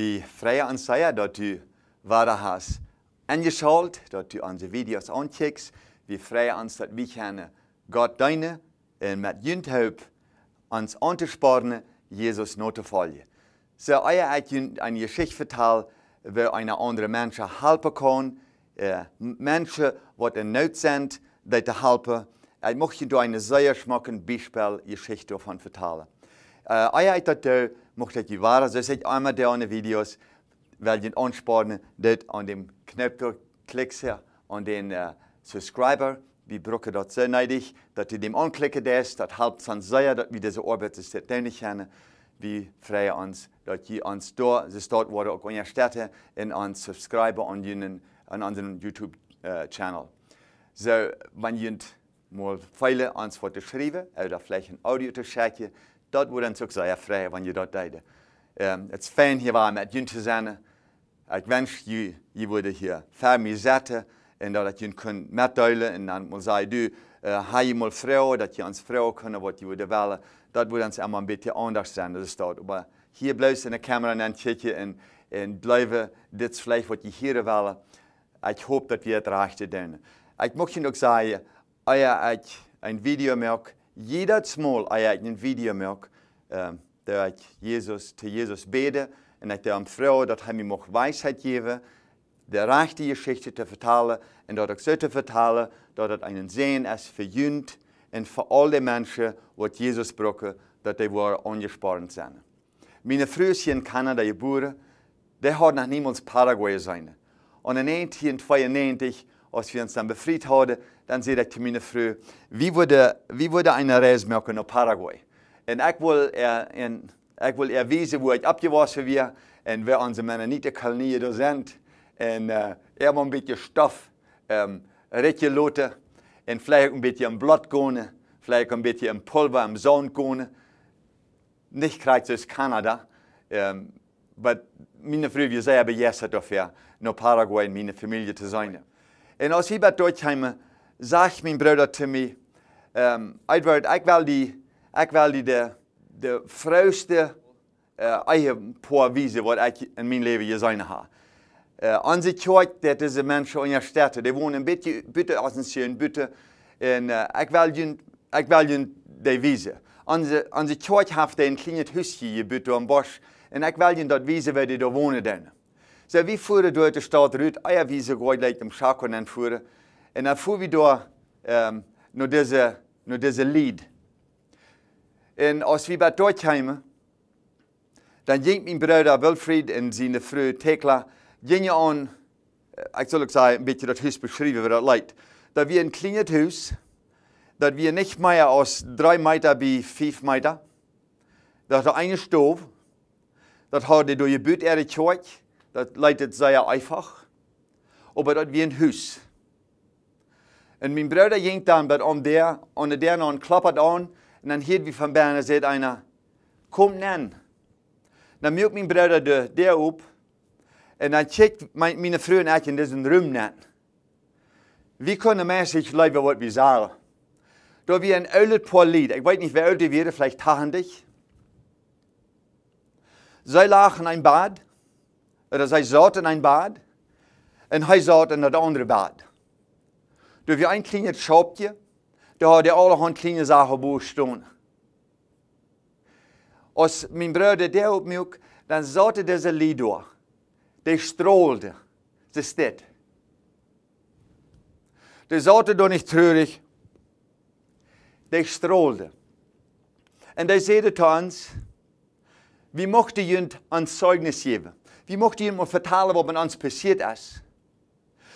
Vi freie ansier dass du være has angeschaut, dass du unsere video's aankijkt. Vi freie uns dat vi kunnen God deine und äh, mit jundhulp uns anzusparen, Jesus na te volgen. so, eier ik eine Geschichte vertel waar een andere mensen helpen kan, eh, äh, mensen wat in Not sind, die zu helfen. Äh, ich möchte je door sehr zeer smakkend bijspel geschicht daarvan vertellen. Uh, eier ik dat möchte ich je waren. Dus zet einmal der aan video's. weil die aansporen dort an dem knopje klikken, aan den uh, subscriber. Wir Brücke dort sehr neidig, dass ihr dem anklicken dürft, das hilft uns sehr, dass wir diese Arbeit selbstständig kennen, Wir freuen uns, dass die uns dort, das dort wurde auch unterstützt und uns subscribe an, jenen, an unseren YouTube-Channel. Uh, so, wenn ihr mal Pfeile uns was schreiben oder vielleicht ein Audio zu schicken, dat wordt ook zeer vrij wanneer je dat deed. Ehm, het is fijn hier waar met jullie te zijn. Ik wens je, je worden hier ver zetten en dat je kunt metdelen. En dan zei je, uh, je maar vrouwen, dat je ons vrouwen kunnen wat je willen willen. Dat wordt ons allemaal een beetje anders zijn, dat is Maar hier blijft in de camera en kijken en, en blijven dit vlees wat je hier willen. Ik hoop dat we het erachter doen. Ik mocht je nog zeggen, als je een video maakt, Ieder Mal, als ich ein video maak, uh, dat ik Jezus, te Jezus bede en ihm de vrouw dat hij me mag wijsheid geven, de rechte Geschichte zu vertalen und dat auch so zu vertalen dat het een zin is voor junt en voor al die mensen wat Jezus brokken, dat die waren ongespaard zijn. Mijn vrienden in Canada geboren, die hadden nog niemals Paraguay zijn. Und in 1992 als wir uns dann befreit haben, dann zei ich zu meiner Frau, wie würde, wie würde eine Reise machen nach Paraguay? En ik wil, er, eh, en, ik wil erwezen hoe het opgewassen weer en waar onze Mennonite koloniën er zijn. En uh, eh, er een beetje stof, um, ehm, redje loten en vielleicht een beetje een blad konen, vielleicht een beetje een pulver, een zon konen. Nicht krijgt dus Canada. Ehm, aber maar mijn vrouw, we zei hebben yes dafür, nach nou, Paraguay in mijn familie te zijn. En als ik bij doorkwam, zag mijn broeder te mij, um, Edward, ik wil die, ik wil die de, de vreugste uh, eh, eigen poëzie wat ik in mijn leven gezien heb. Uh, aan zich kijkt, dat is de mensen in je stad. Die wonen een beetje buiten als een schön buiten. En uh, ik wil hun, ik die wijzen. Onze, zich kijkt heeft een klein huisje buiten een bos. En ik wil die dat wijzen waar die daar wonen. Dan. Så vi for da til Stad Rut, eiervis og går like dem sjakken for. Og da for vi da um, ähm, når disse, når disse lid. En als vi bei Deutschheime, dann ging mein Bruder Wilfried und seine Frau Tekla, gingen an, äh, ich soll sagen, ein bisschen das Haus beschreiben, wie das leid. Da wir ein kleines Haus, dass wir nicht mehr als drei Meter bis fünf Meter, das hat eine Stove, das hat durch die Bühne erzeugt, das lyk sehr einfach. eenvoudig. Aber dat wie ein huis. Und mein Bruder ging dann bei om der und der en klap het aan en dan hier wie von Berner, sagt einer komm nenn. Dann mjuk mein Bruder de der op und dann checkt my mine vroue net in dis 'n room net. Wie kunnen mensen leven wat we zeggen? Door wie ein älter polied, ich weiß nicht, wer oude weer, vielleicht dich. Sie lachen in bad Dat is hij in een bad und hij zat in dat andere bad. Door wie een klein schopje, daar had hij allerhand kleine zaken stehen. Als mein Bruder der op mij, dan zaten deze lieden. Die strolde. Ze stedt. Die zaten door niet treurig. Die strolde. En die zeiden ons, wie mochten jullie ein Zeugnis geven? Wie möchte jemand vertellen, was mit uns passiert is?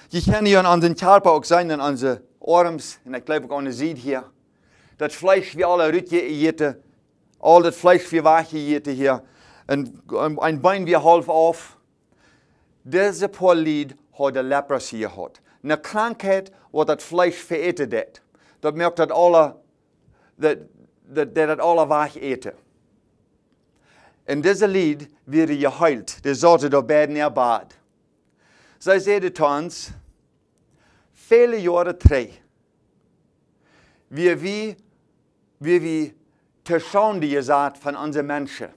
Je kent hier aan den Körper ook zijn en aan zijn arms. En ik geloof ook aan ziet hier. Dat Fleisch, wie alle rutje eten. Al dat vlees wie waagje eten hier. En een Bein, wie half af. Deze paar lied had de leprosy gehad. Een krankheid wat dat Fleisch vereten deed. Dat merkt dat alle, dat, dat, dat alle waag eten. In diesem Lied wird ihr geheilt, der sollte der Beten erbad. Sei so sagte uns, viele Jahre drei, wie wir, wie wir zerschauende gesagt von unseren Menschen.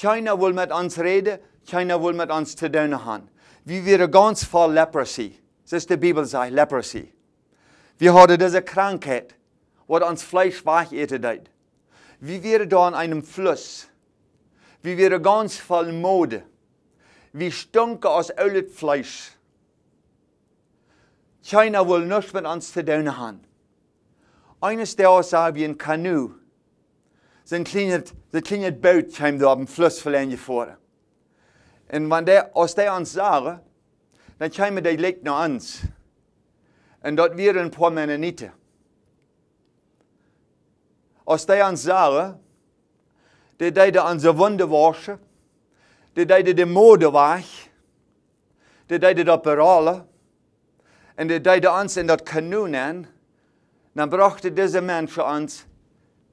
Keiner will mit uns reden, keiner will mit uns zu tun haben. Wir wären ganz voll Leprosy. Das ist die Bibel sagt, Leprosy. Wir hatten diese Krankheit, die uns Fleisch wach eaten Wir wären da an einem Fluss wie wir ganz voll Mode. wie stunke aus öllet Fleisch. China will nichts mit uns zu tun haben. Eines Tages sah wie ein Kanu. Sein kleines, kleines Boot kam da am Fluss verloren vor. Und wenn der, aus der uns sah, dann kamen die Leute nach uns. Und dort wären ein paar Mennoniten. Aus der uns sah, die är dig det anser wunderbarste. Det är dig mode var. die är dig det und die det uns in das kanonen. Dann brachte diese Menschen uns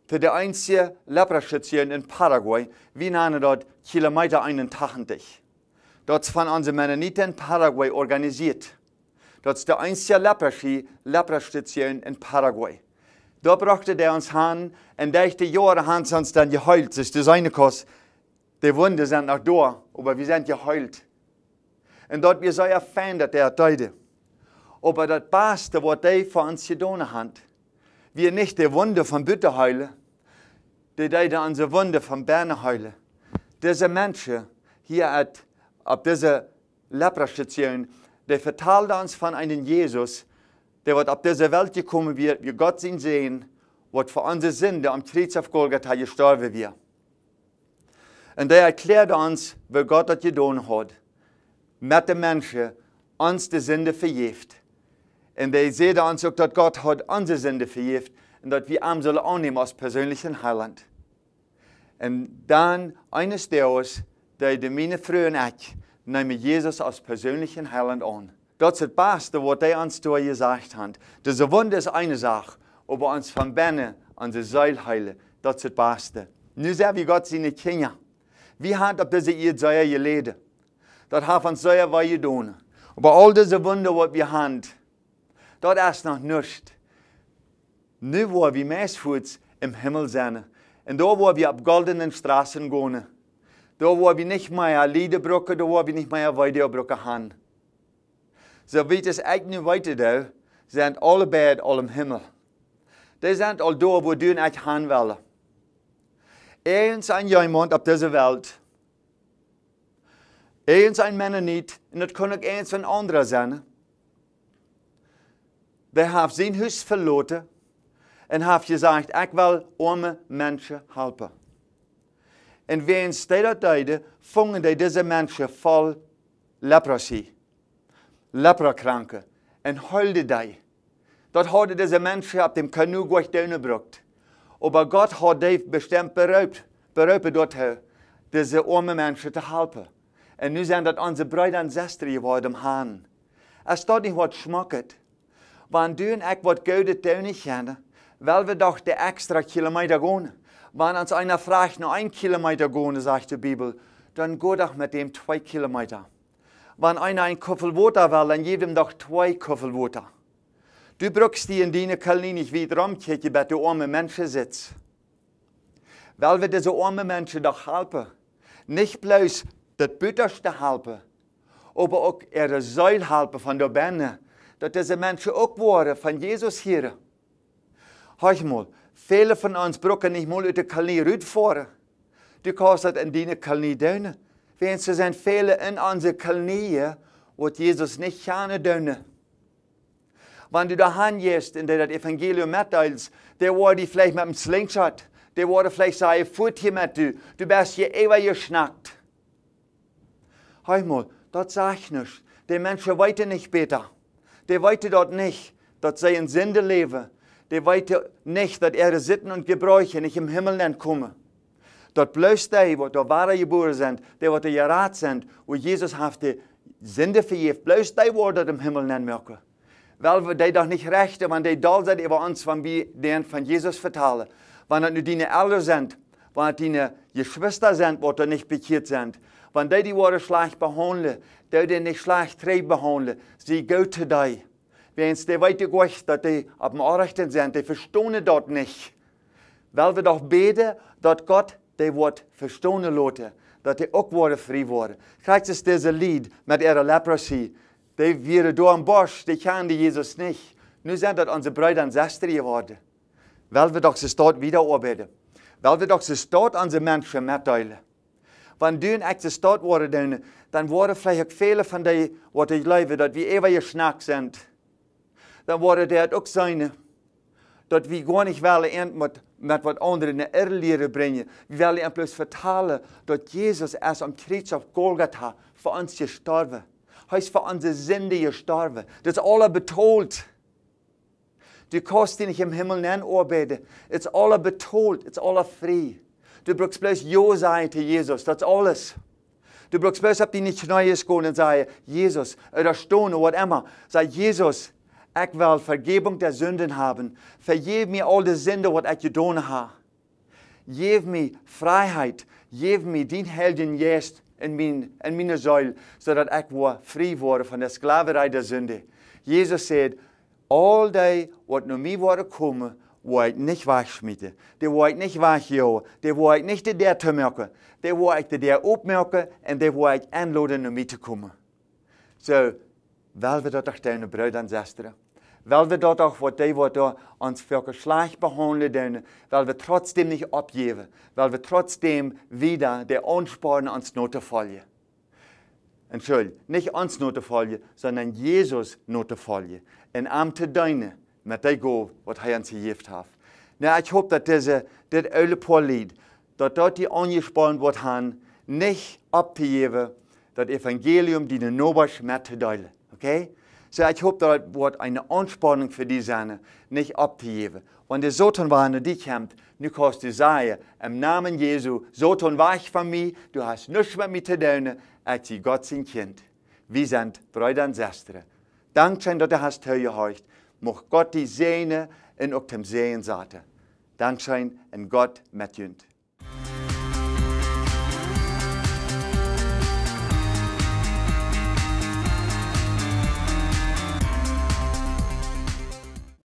zu der einzigen Leprastation in Paraguay. wie nennen dort Kilometer 81. Dort von unseren Mennoniten Paraguay organisiert. Dort ist der einzige Leprastation in Paraguay. Da Då brakte de hans hand, en dächte gjorde han som den geheilt ist. Det seine Kost, Die Wunde sind noch da, aber wir sind geheult. Und dort wir so dass der Deide. Aber das Beste, was de vor uns gedonen hat, wir nicht die Wunde von Bitte heulen, die Deide unsere Wunde von Berne heulen. Diese Menschen hier at, ab dieser Leprastation, die vertalte uns von einem Jesus, Det var att dessa välter kommer vi, vi Guds sehen, vad för andra synder om krigs av Golgata gestorven vi. En det erklärde ons vad Gud att gedon had. Med de människor, ons de synder vergift. En det säger ons också att Gud had unsere Sünde vergift und dass wir ihn zullen annemen als persönlichen heiland. Und dann eines Deus, der de mine frühen Eck, nehmen Jesus als persönlichen Heiland an. Dat is het beste wat hij ons toe gezegd heeft. Dus de wonde is een zaak, maar ons van binnen aan de zeil heilen, dat is het beste. Nu zijn we God zijn kinderen. Wie had op deze eerd zeer geleden? Dat heeft ons zeer wat gedaan. Maar al deze wonderen wat we hebben, dat is nog niets. Nu waar we meestvoets im Himmel zijn. Und da wollen wir auf goldenen straßen gaan. Daar waar we niet meer Liedenbrücken, daar waar we niet meer Weidebrücke haben. Zo wie het niet weten Ze zijn allebei al de hemel. Ze zijn al door waar doen echt gaan willen. Eens een iemand op deze wereld. Eens zijn mannen niet, en dat kan ook eens van anderen zijn. Ze hebben zijn huis verloten en hebben gezegd, ik wil arme mensen helpen. En weens die dat deden, vongen die deze mensen vol leprosie. Leprakranke en heulde de. Dat hadden deze mensen op de kanoe gebracht gebracht. Aber Gott hat die bestemd beruipt, beruipt dat diese deze arme mensen te helpen. En nu zijn dat onze broeder en zuster geworden gaan. Er staat nicht was schmakkert. Wenn du en ik wat goede teunen gaan, wel wir doch de extra kilometer gehen. Wenn uns einer fragt, nur ein Kilometer gehen, sagt die Bibel, dann geh doch mit dem zwei Kilometer wenn einer ein Koffel Wasser will, dann jedem doch zwei Koffel Wasser. Du brauchst die in deine Kalni nicht wieder umkriegen, bei den armen Menschen sitzt. Weil wir diese armen Menschen doch helfen. Nicht bloß das Bütterste helfen, aber auch ihre Säule helfen von der Bänne, dass diese Menschen auch waren von Jesus hier. Hör mal, viele von uns brauchen nicht mal über die Kalni rüberfahren. Du kannst das in deine Kalni dönen wenn Weens zijn vele in onze knieën wordt Jezus niet gaan doen. Wanneer du daheim gehst en dat evangelium mitteilst, der wurde vielleicht mit een slingshot, der wurde vielleicht sagen, voet hier mit dir, du bist hier ewig geschnackt. Einmal, das sag ich nicht. die Menschen weite nicht besser. Die weite dort nicht, dass sie in Sünde leben. Die weite nicht, dass ihre Sitten und Gebräuche nicht im Himmel entkommen dort bloos die wat daar ware gebore zijn, die wat er geraad zijn, waar Jezus heeft de zinde vergeeft, bloos die worden im Himmel nennen Weil wir die doch nicht rechten, wenn die dol sind über uns, wenn wir den von Jesus vertalen. Wenn es nur die Eltern sind, wenn es die Geschwister sind, wat er nicht bekehrt sind. Wenn die die Worte schlecht behandeln, die die nicht schlecht treiben behandeln, sie dir. Wenn Wenn's die weite Gott, dass die op dem Orechten sind, die verstehen dort nicht. Weil wir doch beten, dass Gott die wordt verstonden laten, dat de ook worden vrij worden. Kijk eens deze lied met ihre leprosie, Die vieren door een bos, die kenden Jezus niet. Nu zijn dat onze brede en geworden. Wel we ze staat wiederarbeiden. Wel we toch ze staat aan de mensen metteilen. Wanneer doen ik de staat worden, dan, dan worden vielleicht vele van die wat ik leven, dat wie even je snak zijn. Dan worden die het ook zijn. Dat wie gewoon niet willen eind moeten. met wat anderen naar leren brengen. We willen hem plus vertalen dat Jezus als am Kreuz op Golgatha voor ons gestorven. Hij is voor onze Sünde gestorven. Dat is alle betoeld. Du kannst dich nicht im Himmel nennen, arbeiten. Es ist alles betont, es ist alles frei. Du brauchst bloß Ja sein zu Jesus, das ist alles. Du brauchst bloß ob die nicht neu ist, und sagen, Jesus, oder Stone, oder was immer. Sag, Jesus, ik wil Vergebung der Sünden haben. Vergib mir all die wat ik je donen heb. Geef me vrijheid. Geef me die Helden jetzt in, mijn in mijn Säule, zodat ik vrij werde van de Sklaverei der zonde. Jezus zei, all die, wat naar mij worden komen, wo ich nicht wegschmieden. Die wo ich nicht Die wo niet de der zu merken. Die wo de der opmerken en die wo ich naar mij te komen. Zo, so, wel we dat achter bruid en zesteren. weil wir dort auch vor die Worte uns wirklich schlecht behandeln, weil wir trotzdem nicht abgeben, weil wir trotzdem wieder der Ansporn ans Notefolge. Entschuldigung, nicht ans Notefolge, sondern Jesus Notefolge. In Amte Deine, mit der Go, was er uns gegeben hat. Na, ich hoffe, dass diese, das öle Lied, dass dort die angesprochen wird nicht abzugeben, das Evangelium, die den Nober schmerzt, okay? So ich hoffe, dat wird eine Anspannung für die zijn, nicht op Wenn geven. Want de zoton waar die komt, nu kost je im Namen Jesu, zoton weich van mij, du hast nichts met mij zu tun, als zie Gott zijn kind. Wir sind Brüder und Schwestern. Dankeschön, dass du hast gehorcht. Mocht Gott die Sehne in auch dem Sehen satte. Dankeschön, in Gott mit jünd.